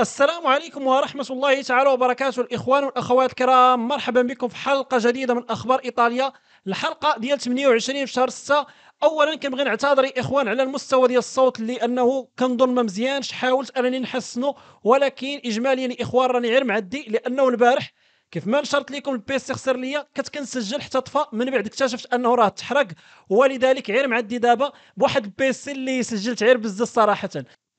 السلام عليكم ورحمة الله تعالى وبركاته الإخوان والأخوات الكرام مرحبا بكم في حلقة جديدة من أخبار إيطاليا الحلقة ديال 28 في شهر 6 اولا كنبغي نعتذر يا اخوان على المستوى ديال الصوت لانه كنظن ما مزيانش حاولت انني نحسنه ولكن اجماليا يا اخوان راني غير معدي لانه البارح كيف ما نشرت لكم البيسي خسر ليا كنت كنسجل حتى طفى من بعد اكتشفت انه راه تحرق ولذلك غير معدي دابا بواحد البيسي اللي سجلت غير بزاف صراحه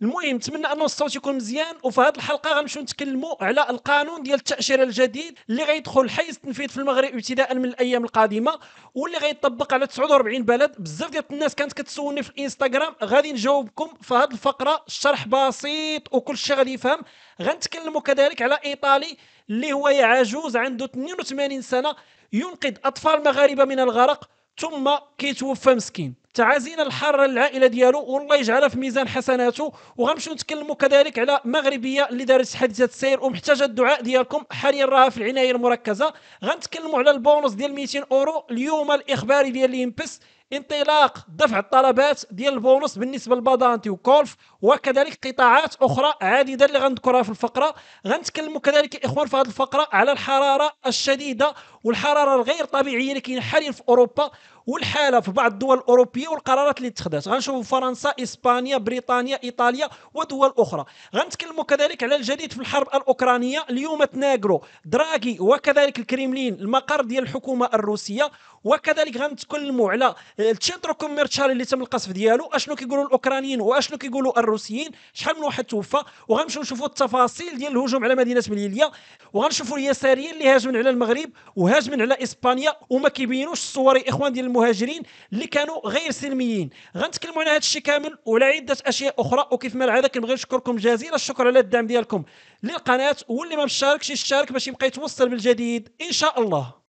المهم نتمنى انه الصوت يكون مزيان وفي هذه الحلقه غنمشيو نتكلموا على القانون ديال التاشيره الجديد اللي غيدخل حيز التنفيذ في المغرب ابتداء من الايام القادمه واللي غيطبق على 49 بلد بزاف ديال الناس كانت كتسولني في الانستغرام غادي نجاوبكم في هذه الفقره الشرح بسيط وكل شيء غادي يفهم غنتكلموا كذلك على ايطالي اللي هو عجوز عنده 82 سنه ينقذ اطفال مغاربه من الغرق ثم كيتوفى مسكين تعازينا الحاره للعائله ديالو والله يجعلها في ميزان حسناته وغنمشيو نتكلموا كذلك على مغربيه اللي دارت حادثه السير ومحتاجه الدعاء ديالكم حاليا راها في العنايه المركزه غنتكلموا على البونص ديال 200 اورو اليوم الاخباري ديال ليمبس انطلاق دفع الطلبات ديال البونص بالنسبه لبادانتي وكولف وكذلك قطاعات اخرى عديده اللي غنذكرها في الفقره غنتكلموا كذلك يا اخوان في هذه الفقره على الحراره الشديده والحراره الغير طبيعيه اللي كاين حاليا في اوروبا والحاله في بعض الدول الاوروبيه والقرارات اللي اتخذت غنشوف فرنسا اسبانيا بريطانيا ايطاليا ودول اخرى غنتكلموا كذلك على الجديد في الحرب الاوكرانيه اليوم تناقرو دراغي وكذلك الكريملين المقر ديال الحكومه الروسيه وكذلك غنتكلموا على التشاترو كوميرشال اللي تم القصف ديالو اشنو كيقولوا الاوكرانيين واشنو كيقولوا الروسيين شحال من واحد توفى وغنمشيو نشوفوا التفاصيل ديال الهجوم على مدينه مليليا وغنشوفوا اليساريين اللي هاجمين على المغرب وهاجمين على اسبانيا وما كيبينوش الصور اخوان ديال المهاجرين اللي كانوا غير سلميين غنتكلموا على هذا الشيء كامل وعلى عده اشياء اخرى وكيف ما العاده كنبغي نشكركم جزيل الشكر على الدعم ديالكم للقناه واللي ما مشاركش يشارك باش يبقى يتوصل بالجديد ان شاء الله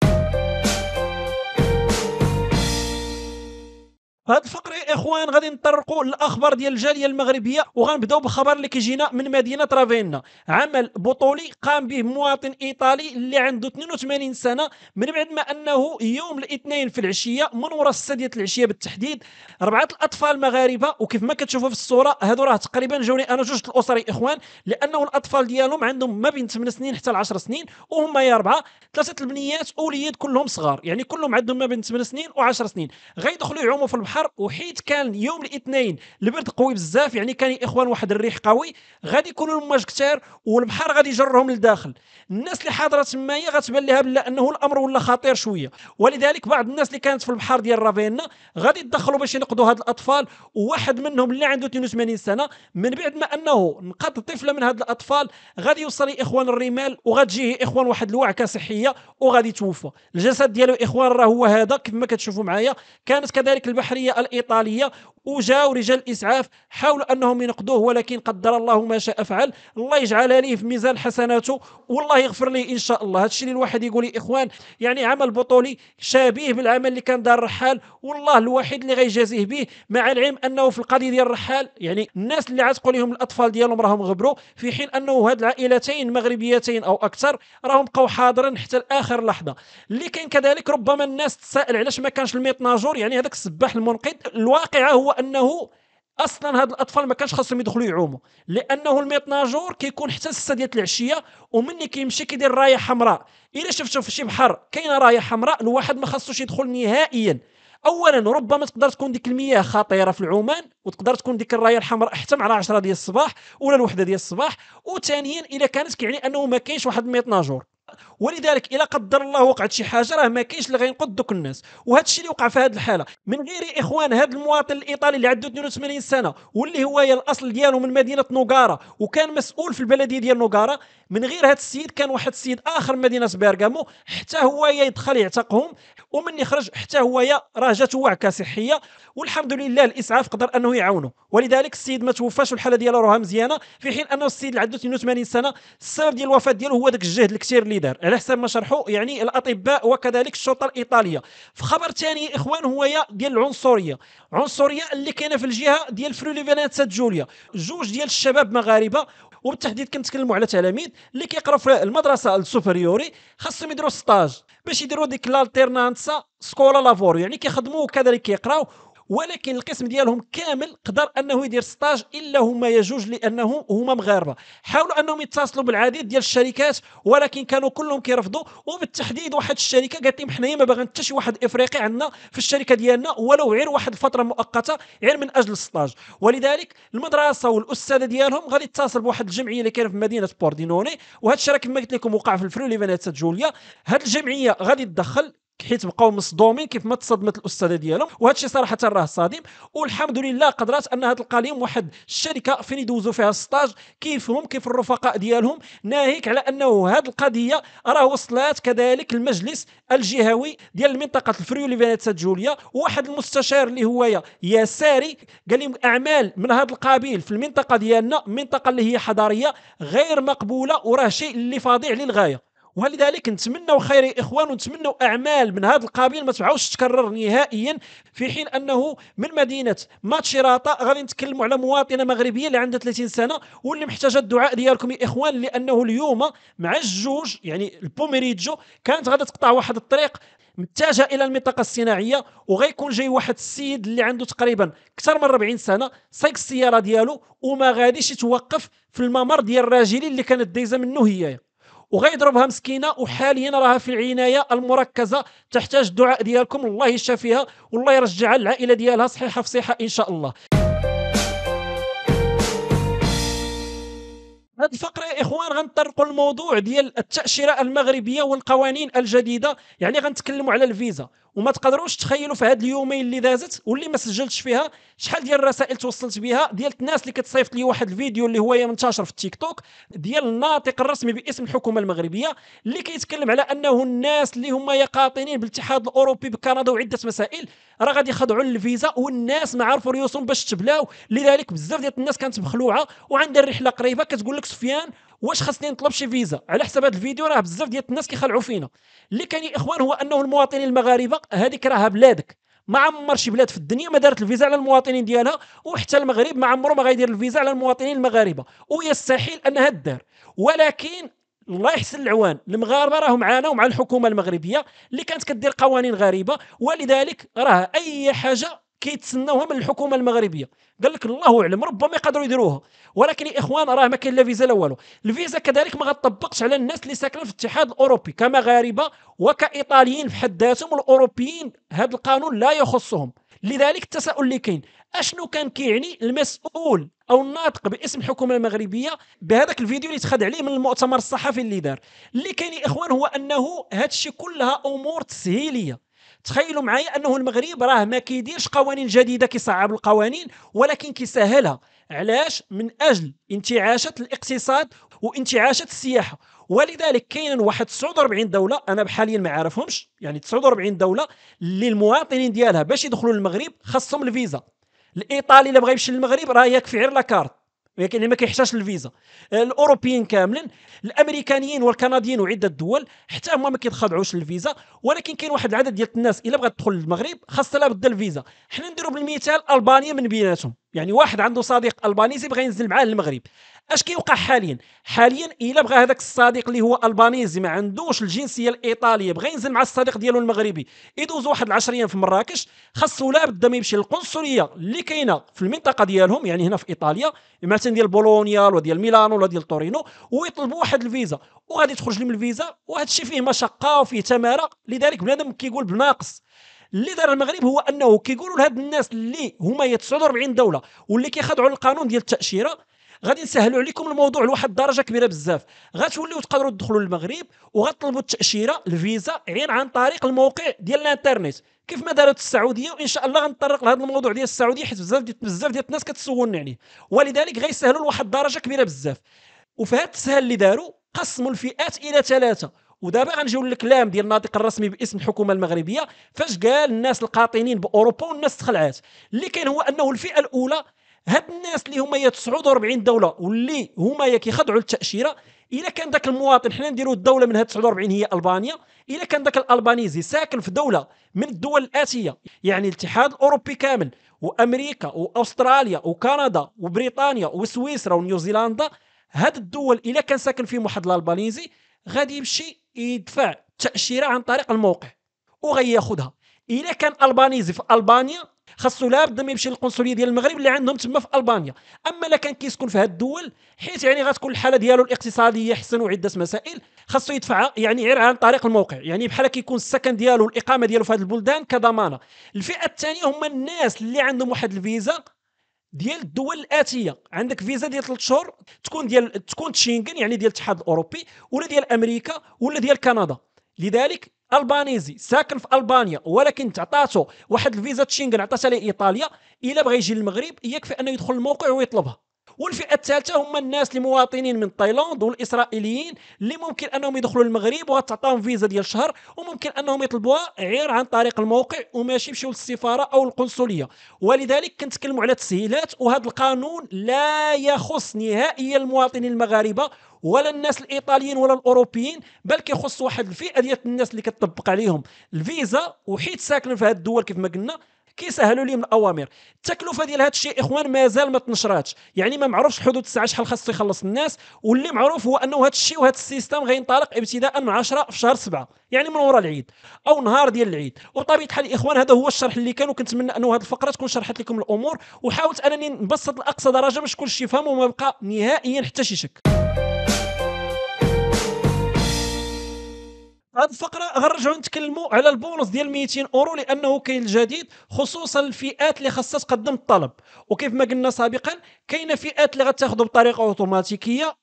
هاد الفقرة يا اخوان غادي نطرقوا الاخبار ديال الجاليه المغربيه وغنبداو بالخبر اللي كيجينا من مدينه رافينا عمل بطولي قام به مواطن ايطالي اللي عنده 82 سنه من بعد ما انه يوم الاثنين في العشيه من وراء السادية العشيه بالتحديد اربعه الاطفال مغاربه وكيف ما كتشوفوا في الصوره هادو راه تقريبا جاوني انا جوج الاسر يا اخوان لانه الاطفال ديالهم عندهم ما بين 8 سنين حتى ل 10 سنين وهما يا اربعه ثلاثه البنيات وليد كلهم صغار يعني كلهم عندهم ما بين 8 سنين و10 سنين غيدخلوا يعوموا في البحر اخر وحيت كان يوم الاثنين البرد قوي بزاف يعني كان الاخوان واحد الريح قوي غادي يكونوا الماج كثار والبحر غادي يجرهم للداخل الناس اللي حاضره تمايا غتبان لها بلا انه الامر ولا خطير شويه ولذلك بعض الناس اللي كانت في البحر ديال رافينا غادي يتدخلوا باش ينقذوا هاد الاطفال وواحد منهم اللي عنده 82 سنه من بعد ما انه نقض طفله من هاد الاطفال غادي يوصل اخوان الرمال وغتجيه اخوان واحد الوعكه صحيه وغادي توفى الجسد ديالو اخوان راه هو هذا كما كتشوفوا معايا كانت كذلك البحريه الجاليه الايطاليه وجاو رجال الاسعاف حاولوا انهم ينقذوه ولكن قدر الله ما شاء فعل الله يجعلها ليه في ميزان حسناته والله يغفر ليه ان شاء الله هذا اللي الواحد يقول اخوان يعني عمل بطولي شبيه بالعمل اللي كان دار الرحال والله الوحيد اللي غيجازيه به مع العلم انه في القضيه ديال الرحال يعني الناس اللي عتقوا لهم الاطفال ديالهم راهم غبروا في حين انه هاد العائلتين المغربيتين او اكثر راهم بقوا حاضرين حتى لاخر لحظه اللي كان كذلك ربما الناس تسائل علاش ما كانش الميت ناجور يعني هذاك السباح المنقذ الواقع هو انه اصلا هاد الاطفال ما كانش خاصهم يدخلوا يعوموا لانه الميطناجور كيكون حتى السته ديال العشيه ومني كيمشي كيدير رايه حمراء الا شفتوا في شي بحر كاينه رايه حمراء الواحد ما خاصوش يدخل نهائيا اولا ربما تقدر تكون ديك المياه خطيره في العمان وتقدر تكون ديك الرايه الحمراء حتى مع 10 ديال الصباح ولا الوحده ديال الصباح وثانيا الا كانت كيعني انه ما كاينش واحد الميطناجور ولذلك الا قدر الله وقعت شي حاجه راه ما كاينش اللي غينقذ دوك الناس وهذا الشيء اللي وقع في هذه الحاله من غير اخوان هذا المواطن الايطالي اللي عنده 82 سنه واللي هو الاصل ديالو من مدينه نوغارا وكان مسؤول في البلديه ديال نوغارا من غير هذا السيد كان واحد السيد اخر من مدينه بيرغامو حتى هو يدخل يعتقهم ومن يخرج حتى هو راه جاتو وعكه صحيه والحمد لله الاسعاف قدر انه يعاونه ولذلك السيد ما توفاش والحاله ديالو راها مزيانه في حين انه السيد اللي عنده 82 سنه السبب ديال الوفاه ديالو هو ذاك الجهد الكثير اللي دار على حسب ما شرحوا يعني الاطباء وكذلك الشرطه الايطاليه في خبر ثاني اخوان هو ديال العنصريه عنصريه اللي كاينه في الجهه ديال فرولي فينانسا جوليا جوج ديال الشباب مغاربه وبالتحديد كنتكلموا على تلاميذ اللي كيقراو في المدرسه السوبريوري خاصهم يديروا ستاج باش يديروا ديك لالتيرنانسا سكولا لافور يعني كيخدموا وكذلك كيقراو ولكن القسم ديالهم كامل قدر انه يدير ستاج الا هما يجوج لانه هما مغاربه حاولوا انهم يتصلوا بالعديد ديال الشركات ولكن كانوا كلهم كيرفضوا وبالتحديد واحد الشركه قالت لهم حنايا ما باغين حتى شي واحد افريقي عندنا في الشركه ديالنا ولو غير واحد الفتره مؤقته غير من اجل الستاج ولذلك المدرسه والاستاذه ديالهم غادي تتصل بواحد الجمعيه اللي كاينه في مدينه بوردينوني وهذا الشيء كما قلت لكم وقع في الفروليفانات جوليا هذه الجمعيه غادي تدخل حيت بقاو مصدومين كيف ما تصدمت الاستاذه ديالهم وهذا الشيء صراحه راه صادم والحمد لله قدرات انها تلقى لهم واحد الشركه فين يدوزوا فيها السطاج كيفهم كيف الرفقاء ديالهم ناهيك على انه هذه القضيه راه وصلت كذلك المجلس الجهوي ديال منطقه الفريولي فينيتا جوليا واحد المستشار اللي هو يساري قال لهم اعمال من هذا القبيل في المنطقه ديالنا منطقه اللي هي حضاريه غير مقبوله وراه شيء اللي فظيع للغايه ولذلك نتمنوا خير يا اخوان ونتمنوا اعمال من هذا القبيل ما تعاودش تكرر نهائيا في حين انه من مدينه ماتشيراطا غادي نتكلموا على مواطنه مغربيه اللي عندها 30 سنه واللي محتاجه الدعاء ديالكم يا اخوان لانه اليوم مع الجوج يعني البوميريجو كانت غادي تقطع واحد الطريق متجهه الى المنطقه الصناعيه وغيكون جاي واحد السيد اللي عنده تقريبا اكثر من 40 سنه سايق السياره ديالو وما غاديش يتوقف في الممر ديال الراجلي اللي كانت دايزه منه هي وغيضربها مسكينه وحاليا راها في العنايه المركزه تحتاج الدعاء ديالكم الله يشافيها والله يرجعها العائله ديالها صحيحه في صحه ان شاء الله هذه الفقره يا اخوان غنطرقوا الموضوع ديال التاشيره المغربيه والقوانين الجديده يعني غنتكلموا على الفيزا وما تقدروش تخيلوا في هاد اليومين اللي دازت واللي ما سجلتش فيها شحال ديال الرسائل توصلت بها ديال الناس اللي كتصيفط لي واحد الفيديو اللي هو منتشر في التيك توك ديال الناطق الرسمي باسم الحكومه المغربيه اللي كيتكلم على انه الناس اللي هما يقاطنين بالاتحاد الاوروبي بكندا وعده مسائل راه غادي يخضعوا للفيزا والناس ما عرفوا ريوسهم باش تبلاو لذلك بزاف ديال الناس كانت مخلوعه وعندها الرحله قريبه كتقول لك سفيان واش خاصني نطلب شي فيزا على حسب هذا الفيديو راه بزاف ديال الناس كيخلعوا فينا اللي كان يا اخوان هو انه المواطنين المغاربه هذيك راها بلادك ما عمر شي بلاد في الدنيا ما دارت الفيزا على المواطنين ديالها وحتى المغرب ما عمره ما غيدير الفيزا على المواطنين المغاربه ويستحيل انها دار ولكن الله يحسن العوان المغاربه راهم معانا ومع الحكومه المغربيه اللي كانت كدير قوانين غريبه ولذلك راه اي حاجه كيتسناوها من الحكومه المغربيه قال لك الله اعلم ربما يقدروا يديروها ولكن يا اخوان راه ما كاين لا فيزا لا والو الفيزا كذلك ما غتطبقش على الناس اللي ساكنين في الاتحاد الاوروبي كمغاربه وكايطاليين في حد ذاتهم الاوروبيين هذا القانون لا يخصهم لذلك التساؤل اللي كاين اشنو كان كيعني المسؤول او الناطق باسم الحكومه المغربيه بهذاك الفيديو اللي تخد عليه من المؤتمر الصحفي اللي دار اللي كاين يا اخوان هو انه هادشي كلها امور تسهيليه تخيلوا معايا انه المغرب راه ما كيديرش قوانين جديده كيصعب القوانين ولكن كيسهلها علاش من اجل انتعاشه الاقتصاد وانتعاشه السياحه ولذلك كاين واحد 49 دوله انا حاليا ما عارفهمش يعني 49 دوله اللي المواطنين ديالها باش يدخلوا للمغرب خاصهم الفيزا الايطالي اللي بغى يمشي للمغرب راه يكفي غير لاكارت يعني ما كيحتاجش الفيزا الاوروبيين كاملين الامريكانيين والكنديين وعده دول حتى هما ما كيتخضعوش للفيزا ولكن كاين واحد العدد ديال الناس الا بغات تدخل للمغرب خاصها لها بدا الفيزا حنا نديرو بالمثال البانيا من بيناتهم يعني واحد عنده صديق الباني بغى ينزل معاه للمغرب اش كيوقع حاليا حاليا الا بغى هذاك الصديق اللي هو البانيزي ما عندوش الجنسيه الايطاليه بغى ينزل مع الصديق ديالو المغربي يدوز واحد 10 ايام في مراكش خاصو لا بد ما يمشي للقنصليه اللي كاينه في المنطقه ديالهم يعني هنا في ايطاليا مثلا ديال بولونيا ولا ديال ميلانو ولا ديال تورينو ويطلبوا واحد الفيزا وغادي تخرج لهم الفيزا وهذا الشيء فيه مشقه وفيه تماره لذلك بنادم كيقول بناقص اللي دار المغرب هو انه كيقولوا لهاد الناس اللي هما 49 دوله واللي كيخضعوا للقانون ديال التاشيره غادي نسهلوا عليكم الموضوع لواحد الدرجه كبيره بزاف غتوليو تقدروا تدخلوا للمغرب وغطلبوا التاشيره الفيزا غير عن طريق الموقع ديال الانترنت كيف ما دارت السعوديه وان شاء الله غنطرق لهذا الموضوع ديال السعوديه حيت بزاف ديال بزاف ديال الناس كتسولني عليه ولذلك غيسهلوا لواحد الدرجه كبيره بزاف وفي هذا السهل اللي داروا قسموا الفئات الى ثلاثه ودابا غنجيو للكلام ديال الناطق الرسمي باسم الحكومه المغربيه فاش قال الناس القاطنين باوروبا والناس تخلعات اللي كاين هو انه الفئه الاولى هاد الناس اللي هما 49 دوله واللي هما كيخضعوا للتاشيره الا كان ذاك المواطن حنا نديروا الدوله من هاد 49 هي البانيا الا كان ذاك الالبانيزي ساكن في دوله من الدول الاتيه يعني الاتحاد الاوروبي كامل وامريكا واستراليا وكندا وبريطانيا وسويسرا ونيوزيلندا هاد الدول الا كان ساكن فيهم واحد الالبانيزي غادي يمشي يدفع تاشيره عن طريق الموقع وغياخذها الا كان البانيزي في البانيا خاصو لابد ما يمشي للقنصليه ديال المغرب اللي عندهم تما في البانيا اما الا كان كيسكن في هاد الدول حيت يعني غتكون الحاله ديالو الاقتصاديه احسن وعده مسائل خاصو يدفع يعني غير عن طريق الموقع يعني بحال كيكون السكن ديالو الاقامه ديالو في هاد البلدان كضمانه الفئه الثانيه هما الناس اللي عندهم واحد الفيزا ديال الدول الاتيه عندك فيزا ديال 3 شهور تكون ديال تكون شينغن يعني ديال الاتحاد الاوروبي ولا ديال امريكا ولا ديال كندا لذلك البانيزي ساكن في البانيا ولكن تعطاته واحد الفيزا تشينغن عطاتها لايطاليا الا بغى يجي للمغرب يكفي انه يدخل الموقع ويطلبها والفئه الثالثه هما الناس المواطنين من تايلاند والاسرائيليين اللي ممكن انهم يدخلوا المغرب وغتعطاهم فيزا ديال شهر وممكن انهم يطلبوها غير عن طريق الموقع وماشي يمشيو للسفاره او القنصليه ولذلك كنتكلموا على تسهيلات وهذا القانون لا يخص نهائيا المواطنين المغاربه ولا الناس الايطاليين ولا الاوروبيين بل كيخص واحد الفئه ديال الناس اللي كتطبق عليهم الفيزا وحيت ساكنين في هذه الدول كيف ما قلنا كيسهلوا من الاوامر التكلفه ديال هذا الشيء اخوان مازال ما تنشراتش يعني ما معروفش حدود الساعه شحال خاص يخلص الناس واللي معروف هو انه هذا الشيء وهذا السيستم غينطلق ابتداء من 10 في شهر 7 يعني من وراء العيد او نهار ديال العيد وبطبيعه الحال الاخوان هذا هو الشرح اللي كان وكنتمنى انه هذه الفقره تكون شرحت لكم الامور وحاولت انني نبسط لاقصى درجه باش كلشي يفهم وما يبقى نهائيا حتى شي شك هذه الفقره غنرجعوا نتكلموا على البونص ديال 200 اورو لانه كاين الجديد خصوصا الفئات اللي خاصها تقدم الطلب وكيف ما قلنا سابقا كاين فئات اللي غتاخذوا بطريقه اوتوماتيكيه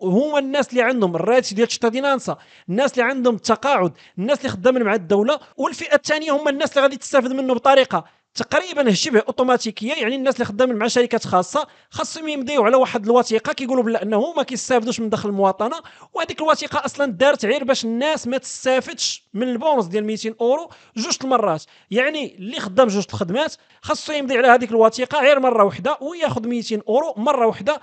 وهما الناس اللي عندهم الراتب ديال الشتادينانسا الناس اللي عندهم التقاعد الناس اللي خدامين مع الدوله والفئه الثانيه هما الناس اللي غادي تستافد منه بطريقه تقريبا شبه اوتوماتيكيا يعني الناس اللي خدامين مع شركات خاصه خاصهم يمضيو على واحد الوثيقه كيقولوا بلا انه ما كيستافدوش من دخل المواطنه وهذيك الوثيقه اصلا دارت غير باش الناس ما تستافدش من البونص ديال 200 اورو جوج المرات يعني اللي خدام جوج الخدمات خاصو يمضي على هذيك الوثيقه غير مره واحده وياخذ 200 اورو مره واحده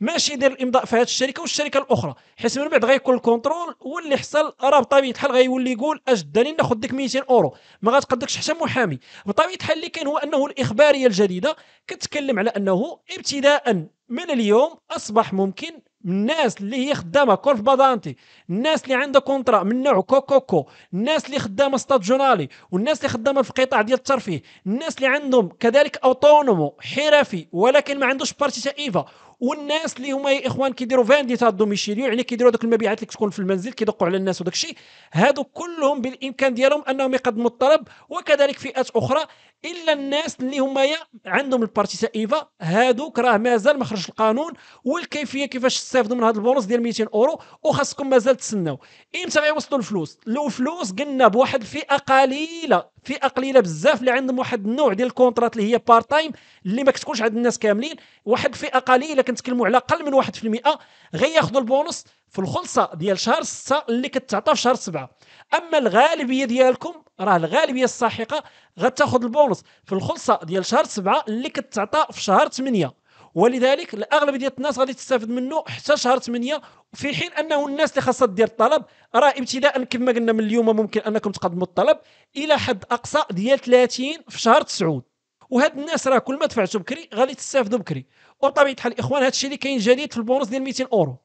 ماشي يدير الامضاء في هذه الشركه والشركه الاخرى حيت من بعد غيكون الكونترول واللي حصل راه بطبيعه الحال غيولي يقول اش داني ناخذ ديك 200 اورو ما غتقدكش حتى محامي بطبيعه الحال اللي كاين هو انه الاخباريه الجديده كتكلم على انه ابتداء من اليوم اصبح ممكن الناس اللي هي خدامه كولف بادانتي الناس اللي عندها كونترا من نوع كوكوكو الناس اللي خدامه جونالي والناس اللي خدامه في قطاع ديال الترفيه الناس اللي عندهم كذلك اوتونومو حرفي ولكن ما عندوش بارتي ايفا والناس اللي هما يا اخوان كيديروا فانديتا دوميشيليو يعني كيديروا دوك المبيعات اللي تكون في المنزل كيدقوا على الناس وداك الشيء هادو كلهم بالامكان ديالهم انهم يقدموا الطلب وكذلك فئات اخرى الا الناس اللي هما عندهم البارتي ايفا هادوك راه مازال ما خرج القانون والكيفيه كيفاش تستافدوا من هذا البونص ديال 200 اورو وخاصكم مازال تسناو امتى غيوصلوا الفلوس لو فلوس قلنا بواحد الفئه قليله فئه قليله بزاف اللي عندهم واحد النوع ديال الكونترات اللي هي بار تايم اللي ما كتكونش عند الناس كاملين واحد الفئه قليله كنتكلموا على اقل من 1% غياخذوا البونص في الخلصه ديال شهر 6 اللي كتعطى في شهر 7 اما الغالبيه ديالكم راه الغالبيه الساحقه غتاخذ البونص في الخلصه ديال شهر 7 اللي كتعطى في شهر 8 ولذلك الاغلب ديال الناس غادي تستافد منه حتى شهر 8 في حين انه الناس اللي خاصها دير الطلب راه ابتداء كما قلنا من اليوم ممكن انكم تقدموا الطلب الى حد اقصى ديال 30 في شهر 9 وهاد الناس راه كل ما دفعتوا بكري غادي تستافدوا بكري وبطبيعه الحال الاخوان هادشي اللي كاين جديد في البونص ديال 200 اورو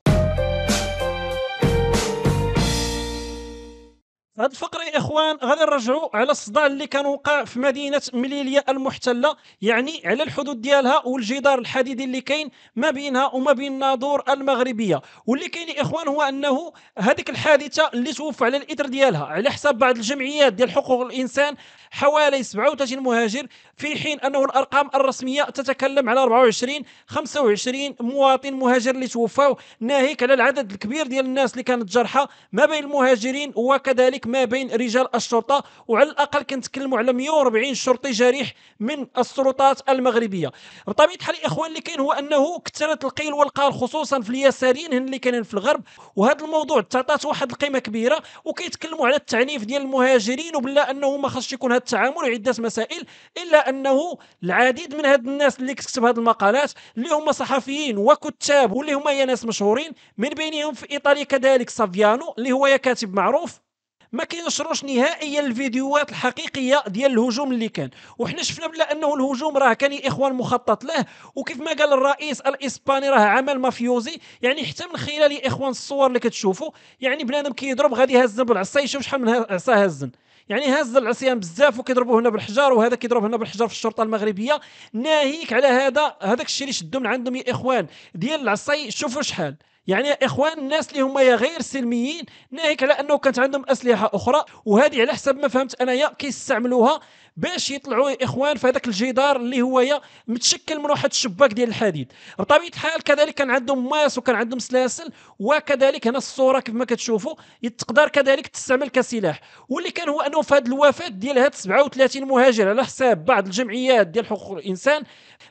هاد الفقر يا اخوان غادي نرجعوا على الصداع اللي كان وقع في مدينه مليليه المحتله يعني على الحدود ديالها والجدار الحديدي اللي كاين ما بينها وما بين ناظور المغربيه واللي كاين يا اخوان هو انه هذيك الحادثه اللي توفى على الاثر ديالها على حساب بعض الجمعيات ديال حقوق الانسان حوالي 37 مهاجر في حين انه الارقام الرسميه تتكلم على 24 25 مواطن مهاجر اللي توفاو ناهيك على العدد الكبير ديال الناس اللي كانت جرحى ما بين المهاجرين وكذلك كذلك ما بين رجال الشرطه وعلى الاقل كنتكلموا على 140 شرطي جريح من السلطات المغربيه بطبيعه الحال الاخوان اللي كاين هو انه كثرت القيل والقال خصوصا في اليساريين اللي كانوا في الغرب وهذا الموضوع تعطات واحد القيمه كبيره وكيتكلموا على التعنيف ديال المهاجرين وبلا انه ما خصش يكون هذا التعامل عده مسائل الا انه العديد من هاد الناس اللي كتكتب هاد المقالات اللي هما صحفيين وكتاب واللي هما يا ناس مشهورين من بينهم في ايطاليا كذلك سافيانو اللي هو يا كاتب معروف ما كينشروش نهائيا الفيديوهات الحقيقيه ديال الهجوم اللي كان وحنا شفنا بلا انه الهجوم راه كان اخوان مخطط له وكيف ما قال الرئيس الاسباني راه عمل مافيوزي يعني حتى من خلال اخوان الصور اللي كتشوفوا يعني بنادم كيضرب غادي يهز بالعصا يشوف شحال من عصا هزن يعني هز العصيان بزاف وكيضربوه هنا بالحجار وهذا كيضرب هنا بالحجار في الشرطه المغربيه ناهيك على هذا هذاك الشيء اللي شدوا من عندهم يا اخوان ديال العصاي شوفوا شحال يعني يا اخوان الناس اللي هما غير سلميين ناهيك على انه كانت عندهم اسلحه اخرى وهذه على حسب ما فهمت انايا كيستعملوها باش يطلعوا اخوان في هذاك الجدار اللي هو متشكل من واحد الشباك ديال الحديد بطبيعه الحال كذلك كان عندهم ماس وكان عندهم سلاسل وكذلك هنا الصوره كيف ما كتشوفوا تقدر كذلك تستعمل كسلاح واللي كان هو انه في هذه الوفاه ديال هاد 37 مهاجر على حساب بعض الجمعيات ديال حقوق الانسان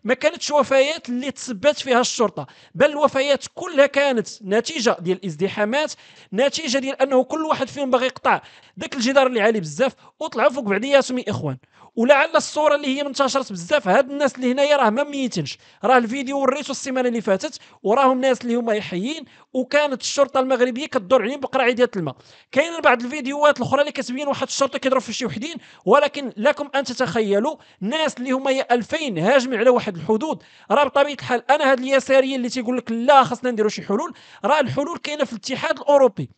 ما كانتش وفيات اللي تسبت فيها الشرطه بل الوفيات كلها كانت نتيجه ديال الازدحامات نتيجه ديال انه كل واحد فيهم باغي يقطع ذاك الجدار اللي عالي بزاف وطلعوا فوق بعضياتهم يا اخوان ولعل الصوره اللي هي انتشرت بزاف هاد الناس اللي هنايا راه ما ميتينش راه الفيديو وريته السيمانه اللي فاتت وراهم ناس اللي هما حيين وكانت الشرطه المغربيه كدور عليهم بقرعي ديال الماء كاين بعض الفيديوهات الاخرى اللي كتبين واحد الشرطه كيضرب في شي وحدين ولكن لكم ان تتخيلوا ناس اللي هما 2000 هاجموا على واحد الحدود راه بطبيعه الحال انا هاد اليساريه اللي تيقول لك لا خصنا نديروا شي حلول راه الحلول كاينه في الاتحاد الاوروبي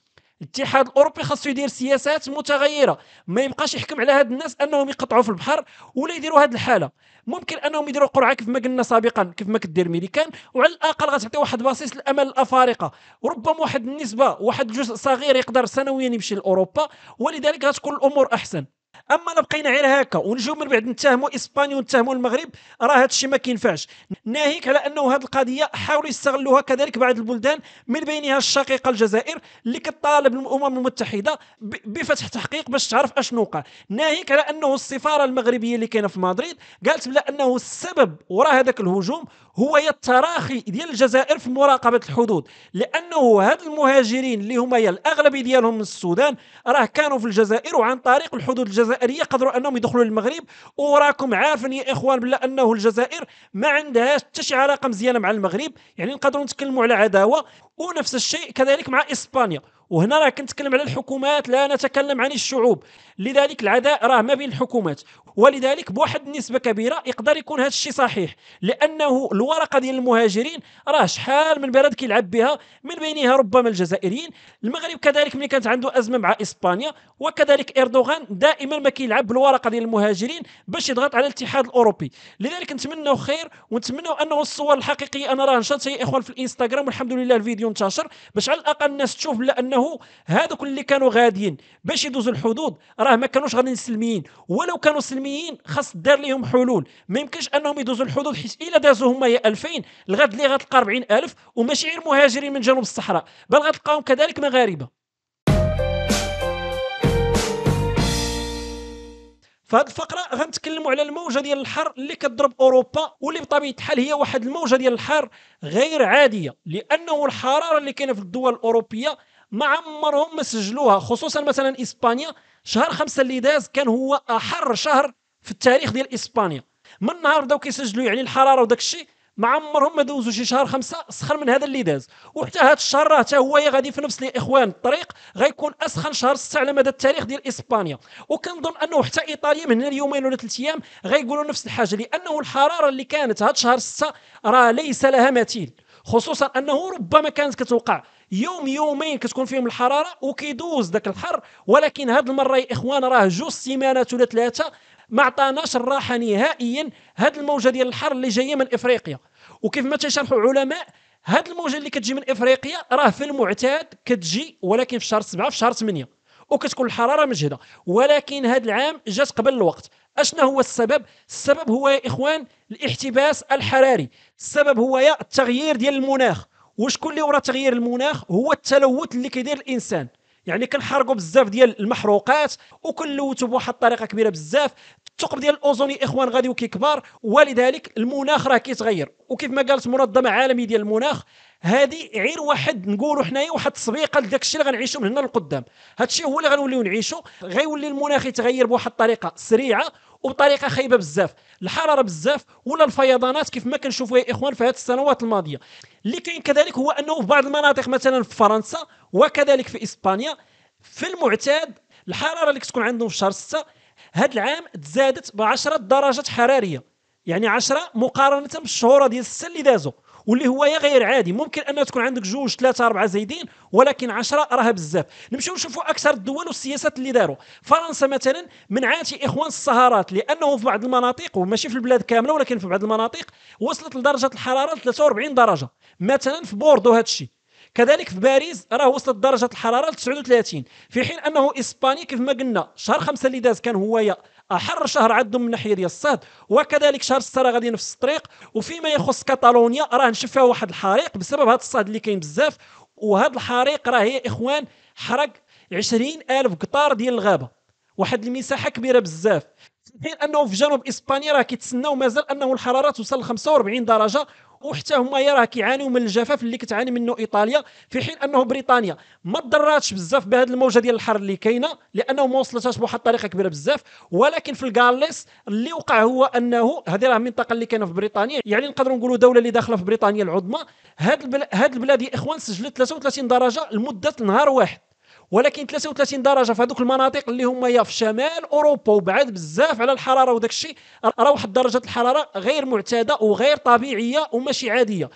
الاتحاد الاوروبي خاصو يدير سياسات متغيره ما يبقاش يحكم على هاد الناس انهم يقطعوا في البحر ولا يديروا هاد الحاله ممكن انهم يديروا قرعه كيف ما قلنا سابقا كيف ما كدير ميريكان وعلى الاقل غتعطي واحد باسيس الامل الافارقه وربما واحد النسبه واحد الجزء صغير يقدر سنويا يمشي لاوروبا ولذلك غتكون الامور احسن اما انا بقينا غير هكا ونجيو من بعد نتهموا اسبانيا ونتهموا المغرب راه هذا الشيء ما كينفعش ناهيك على انه هذه القضيه حاولوا يستغلوها كذلك بعض البلدان من بينها الشقيقه الجزائر اللي كطالب الامم المتحده بفتح تحقيق باش تعرف اشنو وقع ناهيك على انه السفاره المغربيه اللي كاينه في مدريد قالت بلا انه السبب وراء هذاك الهجوم هو التراخي ديال الجزائر في مراقبه الحدود لانه هاد المهاجرين اللي هما يا الاغلب ديالهم من السودان راه كانوا في الجزائر وعن طريق الحدود الجزائريه قدروا انهم يدخلوا للمغرب وراكم عارفين يا اخوان بلا انه الجزائر ما عندهاش حتى شي علاقه مزيانه مع المغرب يعني نقدروا نتكلموا على عداوه ونفس الشيء كذلك مع اسبانيا وهنا راه كنتكلم على الحكومات لا نتكلم عن الشعوب لذلك العداء راه ما بين الحكومات ولذلك بواحد النسبه كبيره يقدر يكون هذا الشيء صحيح لانه الورقه ديال المهاجرين راه شحال من بلد كيلعب بها من بينها ربما الجزائريين المغرب كذلك ملي كانت عنده ازمه مع اسبانيا وكذلك اردوغان دائما ما كيلعب بالورقه ديال المهاجرين باش يضغط على الاتحاد الاوروبي لذلك نتمنوا خير ونتمنوا انه الصور الحقيقيه انا راه نشرت يا اخوان في الانستغرام والحمد لله الفيديو انتشر باش على الاقل الناس تشوف لانه راهو هذوك اللي كانوا غاديين باش يدوزوا الحدود راه ما كانوش غاديين سلميين ولو كانوا سلميين خاص دار لهم حلول ما يمكنش انهم يدوزوا الحدود حيت الا دازوا هما يا 2000 الغد اللي غتلقى 40000 وماشي غير مهاجرين من جنوب الصحراء بل غتلقاهم كذلك مغاربه في هذه الفقره غنتكلموا على الموجه ديال الحر اللي كضرب اوروبا واللي بطبيعه الحال هي واحد الموجه ديال الحر غير عاديه لانه الحراره اللي كاينه في الدول الاوروبيه ما عمرهم ما سجلوها خصوصا مثلا اسبانيا شهر خمسة اللي داز كان هو احر شهر في التاريخ ديال اسبانيا من نهار بداو كيسجلوا يعني الحراره وداك الشيء ما عمرهم ما دوزوا شي شهر خمسة سخن من هذا اللي داز وحتى هذا الشهر راه حتى هو غادي في نفس الاخوان الطريق غيكون اسخن شهر ستة على مدى التاريخ ديال اسبانيا وكنظن انه حتى ايطاليا من هنا اليومين ولا ثلاث ايام غيقولوا نفس الحاجه لانه الحراره اللي كانت هذا شهر ستة راه ليس لها مثيل خصوصا انه ربما كانت كتوقع يوم يومين كتكون فيهم الحراره وكيدوز ذاك الحر ولكن هذه المره يا اخوان راه جوج سيمانات ولا ثلاثه ما عطاناش الراحه نهائيا هذه الموجه ديال الحر اللي جايه من افريقيا وكيف ما تيشرحوا علماء هذه الموجه اللي كتجي من افريقيا راه في المعتاد كتجي ولكن في شهر سبعة في شهر ثمانيه وكتكون الحراره مجهده ولكن هذا العام جات قبل الوقت اشنا هو السبب السبب هو يا اخوان الاحتباس الحراري السبب هو يا التغيير ديال المناخ وشكون اللي ورا تغيير المناخ هو التلوث اللي كيدير الانسان يعني كنحرقوا بزاف ديال المحروقات وكنلوثوا بواحد الطريقه كبيره بزاف الثقب ديال الاوزون يا اخوان غادي وكيكبر ولذلك المناخ راه كيتغير وكيف ما قالت منظمه عالميه ديال المناخ هذه غير واحد نقولوا حنايا واحد التسبيقه لذاك الشيء اللي غنعيشوا من هنا للقدام هذا الشيء هو اللي غنوليو نعيشوا غيولي المناخ يتغير بواحد الطريقه سريعه وبطريقه خايبه بزاف الحراره بزاف ولا الفيضانات كيف ما كنشوفوا يا اخوان في هذه السنوات الماضيه اللي كاين كذلك هو انه في بعض المناطق مثلا في فرنسا وكذلك في اسبانيا في المعتاد الحراره اللي كتكون عندهم في شهر 6 هذا العام تزادت ب 10 درجات حراريه يعني 10 مقارنه بالشهور ديال 6 اللي دازوا واللي هو غير عادي ممكن ان تكون عندك جوج ثلاثه اربعه زايدين ولكن عشرة راه بزاف نمشيو نشوفوا اكثر الدول والسياسات اللي داروا فرنسا مثلا منعات اخوان السهرات لانه في بعض المناطق وماشي في البلاد كامله ولكن في بعض المناطق وصلت لدرجه الحراره 43 درجه مثلا في بوردو هذا الشيء كذلك في باريس راه وصلت درجه الحراره 39 في حين انه اسبانيا كيف ما قلنا شهر خمسة اللي داز كان هويا أحر شهر عندهم من ناحية ديال الصيد وكذلك شهر السرة غاديين في الطريق وفيما يخص كاتالونيا راه نشوف فيها واحد الحريق بسبب هذا الصيد اللي كاين بزاف وهذا الحريق راه يا إخوان حرق 20 ألف قطار ديال الغابة واحد المساحة كبيرة بزاف في حين أنه في جنوب إسبانيا راه كيتسناو مازال أنه الحرارة توصل ل 45 درجة وحتى هما راه كيعانيو من الجفاف اللي كتعاني منه ايطاليا في حين انه بريطانيا ما تضراتش بزاف بهذه الموجه ديال الحر اللي كاينه لانه ما وصلتهاش بواحد الطريقه كبيره بزاف ولكن في الكاليس اللي وقع هو انه هذه راه المنطقه اللي كاينه في بريطانيا يعني نقدروا نقولوا دوله اللي داخله في بريطانيا العظمى هاد هاد البلاد يا اخوان سجلت 33 درجه لمده نهار واحد ولكن 33 درجه في هذوك المناطق اللي هما في شمال اوروبا وبعد بزاف على الحراره وداك الشيء راه واحد درجه الحراره غير معتاده وغير طبيعيه وماشي عاديه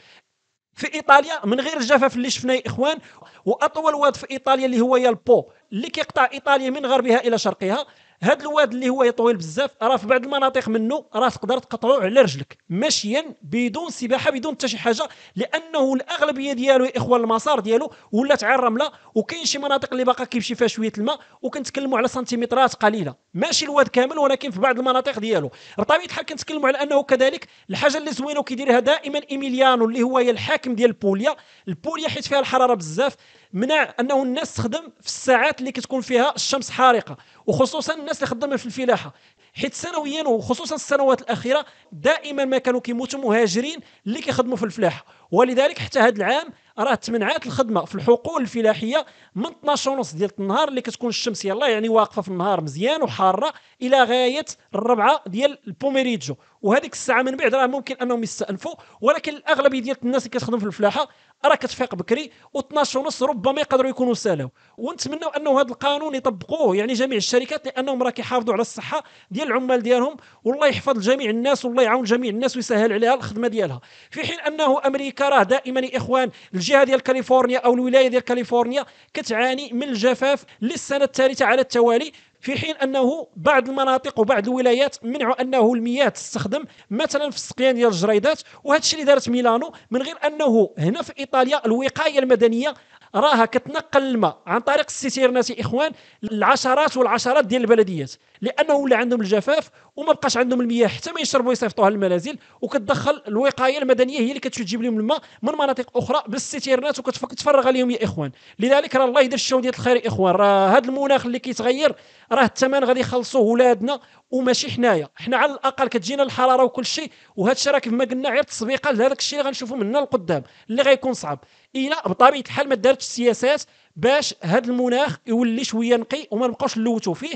في ايطاليا من غير الجفاف اللي شفناه يا اخوان واطول واد في ايطاليا اللي هو يا البو اللي كيقطع ايطاليا من غربها الى شرقها هذا الواد اللي هو طويل بزاف راه في بعض المناطق منه راه تقدر تقطعو على رجلك مشيا بدون سباحه بدون حتى شي حاجه لانه الاغلبيه ديالو يا اخوان المسار ديالو ولات على الرمله وكاين شي مناطق اللي باقا كيمشي فيها شويه الماء وكنتكلموا على سنتيمترات قليله ماشي الواد كامل ولكن في بعض المناطق ديالو بطبيعه الحال كنتكلموا على انه كذلك الحاجه اللي زوينه وكيديرها دائما ايميليانو اللي هو الحاكم ديال البوليا البوليا حيت فيها الحراره بزاف منع انه الناس تخدم في الساعات اللي كتكون فيها الشمس حارقه وخصوصا الناس اللي خدامين في الفلاحه حيت سنويا وخصوصا السنوات الاخيره دائما ما كانوا كيموتوا مهاجرين اللي كيخدموا في الفلاحه ولذلك حتى هذا العام راه تمنعات الخدمه في الحقول الفلاحيه من 12 ونص ديال النهار اللي كتكون الشمس يلا يعني واقفه في النهار مزيان وحاره الى غايه الربعه ديال البوميريجو وهذيك الساعه من بعد راه ممكن انهم يستانفوا ولكن الاغلبيه ديال الناس اللي كتخدم في الفلاحه راك تفيق بكري و12 ونص ربما يقدروا يكونوا سالاو ونتمنوا انه هذا القانون يطبقوه يعني جميع الشركات لانهم راه كيحافظوا على الصحه ديال العمال ديالهم والله يحفظ جميع الناس والله يعاون جميع الناس ويسهل عليها الخدمه ديالها في حين انه امريكا راه دائما يا اخوان الجهه ديال كاليفورنيا او الولايه ديال كاليفورنيا كتعاني من الجفاف للسنه الثالثه على التوالي في حين انه بعض المناطق وبعض الولايات منعوا انه المياه تستخدم مثلا في السقيان ديال الجريدات وهذا الشيء اللي دارت ميلانو من غير انه هنا في ايطاليا الوقايه المدنيه راها كتنقل الماء عن طريق الستير ناسي اخوان العشرات والعشرات ديال البلديات لانه ولا عندهم الجفاف وما بقاش عندهم المياه حتى ما يشربوا يصيفطوها للمنازل وكتدخل الوقايه المدنيه هي اللي كتجيب لهم الماء من مناطق اخرى بالستيرنات وكتفرغ عليهم يا اخوان لذلك راه الله يدير الشو ديال الخير يا اخوان راه هذا المناخ اللي كيتغير راه الثمن غادي يخلصوه ولادنا وماشي حنايا حنا على الاقل كتجينا الحراره وكل شيء وهذا الشيء راه كما قلنا غير تصبيقه لهذاك الشيء اللي غنشوفوا من هنا لقدام اللي غيكون صعب هي إيه بطبيعه الحال ما دارتش السياسات باش هذا المناخ يولي شويه نقي وما نبقاوش نلوتو فيه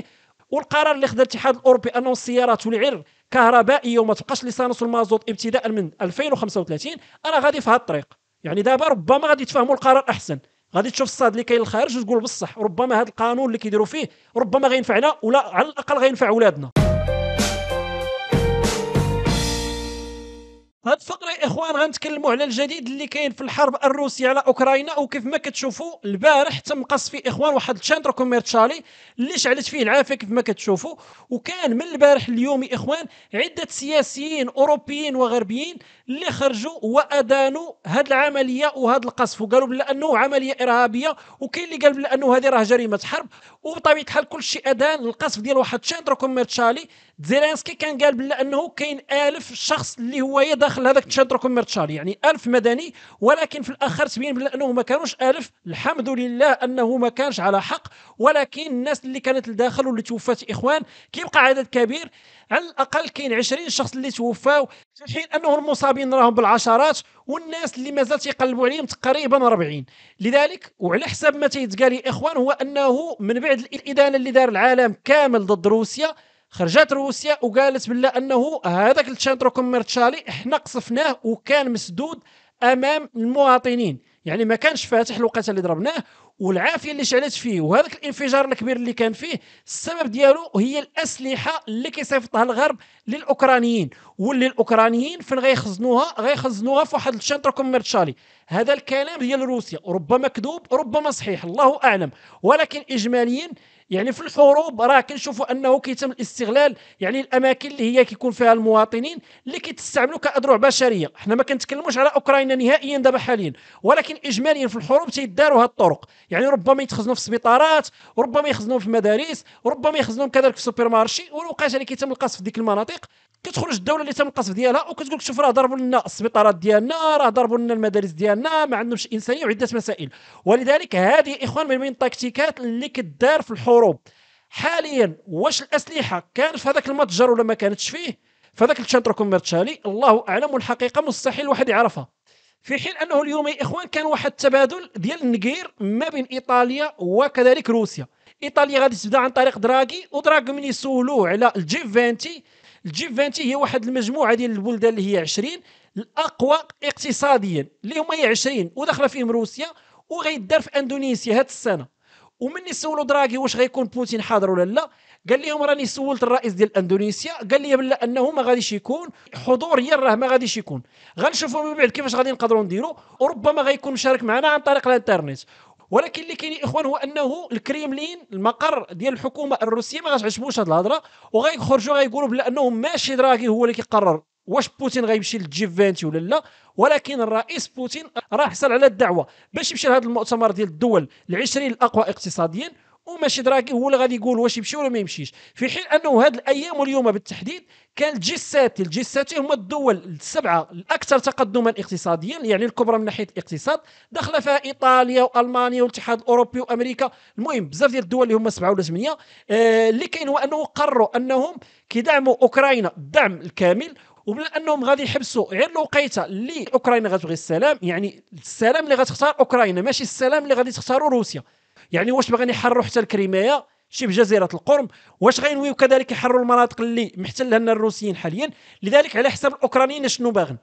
والقرار اللي خدا الاتحاد الاوروبي انه السيارات والعير كهربائيه وما تبقاش ليسانس المازوت ابتداء من 2035 انا غادي في هذا الطريق يعني دابا ربما غادي تفهموا القرار احسن غادي تشوف الصاد اللي كاين للخارج وتقول بصح ربما هذا القانون اللي كيديروا فيه ربما غينفعنا ولا على الاقل غينفع ولادنا هاد الفقره اخوان غنتكلموا على الجديد اللي كاين في الحرب الروسيه على اوكرانيا وكيف ما كتشوفوا البارح تم قص فيه اخوان واحد الشانتر كوميرشالي اللي شعلت فيه العافيه كيف ما كتشوفوا وكان من البارح اليوم اخوان عده سياسيين اوروبيين وغربيين اللي خرجوا وادانوا هذه العمليه وهذا القصف وقالوا بلا انه عمليه ارهابيه وكاين اللي قال بلا انه هذه راه جريمه حرب وبطبيعه الحال كل شيء ادان القصف ديال واحد شاندرو كوميرتشالي زيلينسكي كان قال بلا انه كاين ألف شخص اللي هو داخل هذاك تشاندرو كوميرتشالي يعني ألف مدني ولكن في الاخر تبين بلا انه ما كانوش ألف الحمد لله انه ما كانش على حق ولكن الناس اللي كانت لداخل واللي توفات اخوان كيبقى عدد كبير على الاقل كاين 20 شخص اللي توفاو في حين انهم المصابين راهم بالعشرات والناس اللي مازال تيقلبوا عليهم تقريبا 40 لذلك وعلى حسب ما تيتقال يا اخوان هو انه من بعد الادانه اللي دار العالم كامل ضد روسيا خرجت روسيا وقالت بلا انه هذاك التشانترو كوميرتشالي احنا قصفناه وكان مسدود امام المواطنين يعني ما كانش فاتح الوقت اللي ضربناه والعافيه اللي شعلت فيه وهذاك الانفجار الكبير اللي كان فيه السبب ديالو هي الاسلحه اللي كيصيفطها الغرب للاوكرانيين واللي الاوكرانيين فين غيخزنوها غيخزنوها في واحد الشنطه كوميرشالي هذا الكلام ديال روسيا ربما كذوب ربما صحيح الله اعلم ولكن اجماليا يعني في الحروب راه كنشوفوا انه كيتم الاستغلال يعني الاماكن اللي هي كيكون فيها المواطنين اللي كيتستعملوا كادرع بشريه حنا ما كنتكلموش على اوكرانيا نهائيا دابا حاليا ولكن اجماليا في الحروب تيداروا هاد الطرق يعني ربما يتخزنوا في السبيطارات ربما يخزنوهم في المدارس ربما يخزنوهم كذلك في السوبر مارشي والوقات اللي يعني كيتم القصف في ديك المناطق كتخرج الدوله اللي تم القصف ديالها وكتقول لك شوف راه ضربوا لنا السبيطارات ديالنا راه ضربوا لنا المدارس ديالنا ما عندهمش انسانيه وعده مسائل ولذلك هذه اخوان من بين التكتيكات اللي كدار في الحروب حاليا واش الاسلحه كانت في هذاك المتجر ولا ما كانتش فيه فذاك الشانتر كوميرتشالي الله اعلم والحقيقه مستحيل الواحد يعرفها في حين انه اليوم يا اخوان كان واحد التبادل ديال النقير ما بين ايطاليا وكذلك روسيا ايطاليا غادي تبدا عن طريق دراغي ودراغي من يسولوه على الجي 20 الجي 20 هي واحد المجموعه ديال البلدان اللي هي 20 الاقوى اقتصاديا اللي هما هي 20 وداخله فيهم روسيا وغيدار في اندونيسيا هاد السنه ومني سولوا دراغي واش غيكون بوتين حاضر ولا لا قال لهم راني سولت الرئيس ديال اندونيسيا قال لي لا انه ما غاديش يكون حضوريا راه ما غاديش يكون غنشوفوا من بعد كيفاش غادي نقدروا نديروا وربما غيكون مشارك معنا عن طريق الانترنت ولكن اللي كاين اخوان هو انه الكريملين المقر ديال الحكومه الروسيه ما غاتعجبوش هذه الهضره وغيخرجوا غيقولوا بلا انه ماشي دراغي هو اللي كيقرر واش بوتين غيمشي للجي 20 ولا لا ولكن الرئيس بوتين راه حصل على الدعوه باش يمشي لهذا المؤتمر ديال الدول العشرين الاقوى اقتصاديا وماشي دراكي هو اللي غادي يقول واش يمشي ولا ما يمشيش في حين انه هذه الايام واليوم بالتحديد كان الجي سات هما الدول السبعه الاكثر تقدما اقتصاديا يعني الكبرى من ناحيه الاقتصاد داخله فيها ايطاليا والمانيا والاتحاد الاوروبي وامريكا المهم بزاف ديال الدول اللي هما سبعه ولا ثمانيه آه اللي كاين هو انه قرروا انهم كيدعموا اوكرانيا الدعم الكامل وبلا انهم غادي يحبسوا غير الوقيته اللي اوكرانيا غتبغي السلام يعني السلام اللي غتختار اوكرانيا ماشي السلام اللي غادي تختاروا روسيا يعني واش باغيين يحرروا حتى الكريمية شبه جزيره القرم واش غينويو كذلك يحرروا المناطق اللي محتلها لنا الروسيين حاليا لذلك على حساب الاوكرانيين شنو باغن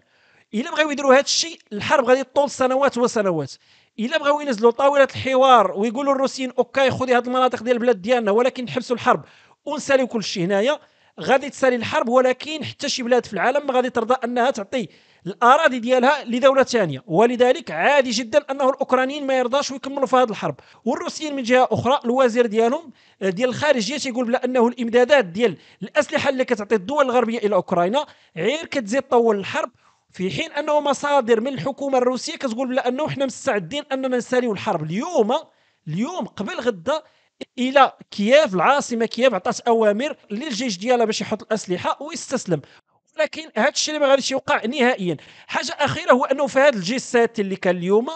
الا بغاو يديروا هذا الشيء الحرب غادي تطول سنوات وسنوات الا بغاو ينزلوا طاوله الحوار ويقولوا الروسيين أوكي خذي هذه المناطق ديال البلاد ديالنا ولكن نحبسوا الحرب ونساليو كل شيء هنايا غادي تسالي الحرب ولكن حتى شي بلاد في العالم ما غادي ترضى انها تعطي الاراضي ديالها لدوله ثانيه ولذلك عادي جدا انه الاوكرانيين ما يرضاش ويكملوا في هذه الحرب والروسيين من جهه اخرى الوزير ديالهم آه، ديال الخارجيه تيقول بلا انه الامدادات ديال الاسلحه اللي كتعطي الدول الغربيه الى اوكرانيا غير كتزيد طول الحرب في حين انه مصادر من الحكومه الروسيه كتقول بلا انه حنا مستعدين اننا نساليو الحرب اليوم اليوم قبل غدا الى كييف العاصمه كييف عطات اوامر للجيش ديالها باش يحط الاسلحه ويستسلم ولكن هذا الشيء ما غاديش يوقع نهائيا حاجه اخيره هو انه في هذا الجي 7 اللي كان اليوم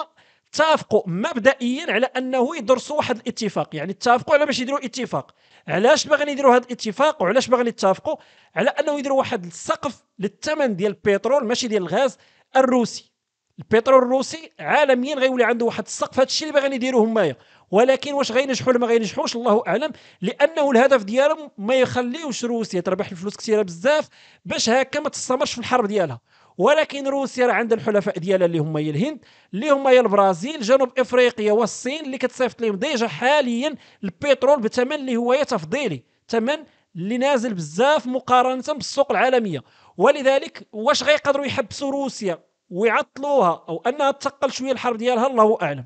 اتفقوا مبدئيا على انه يدرسوا واحد الاتفاق يعني اتفقوا على باش يديروا اتفاق علاش باغيين يديروا هذا الاتفاق وعلاش باغيين يتفقوا على انه يديروا واحد السقف للثمن ديال البترول ماشي ديال الغاز الروسي البترول الروسي عالميا غيولي عنده واحد السقف هذا الشيء اللي باغيين يديروه هما ولكن واش غينجحوا ولا ما غينجحوش الله اعلم لانه الهدف ديالهم ما يخليوش روسيا تربح الفلوس كثيره بزاف باش هكا ما تستمرش في الحرب ديالها ولكن روسيا راه عندها الحلفاء ديالها اللي هما الهند اللي هما البرازيل جنوب افريقيا والصين اللي كتصيفط لهم ديجا حاليا البترول بثمن اللي هو تفضيلي ثمن اللي نازل بزاف مقارنه بالسوق العالميه ولذلك واش غيقدروا يحبسوا روسيا ويعطلوها او انها تثقل شويه الحرب ديالها الله اعلم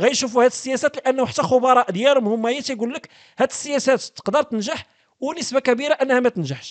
غيشوفوا هاد السياسات لانه حتى خبراء ديالهم هما تيقول لك هاد السياسات تقدر تنجح ونسبه كبيره انها ما تنجحش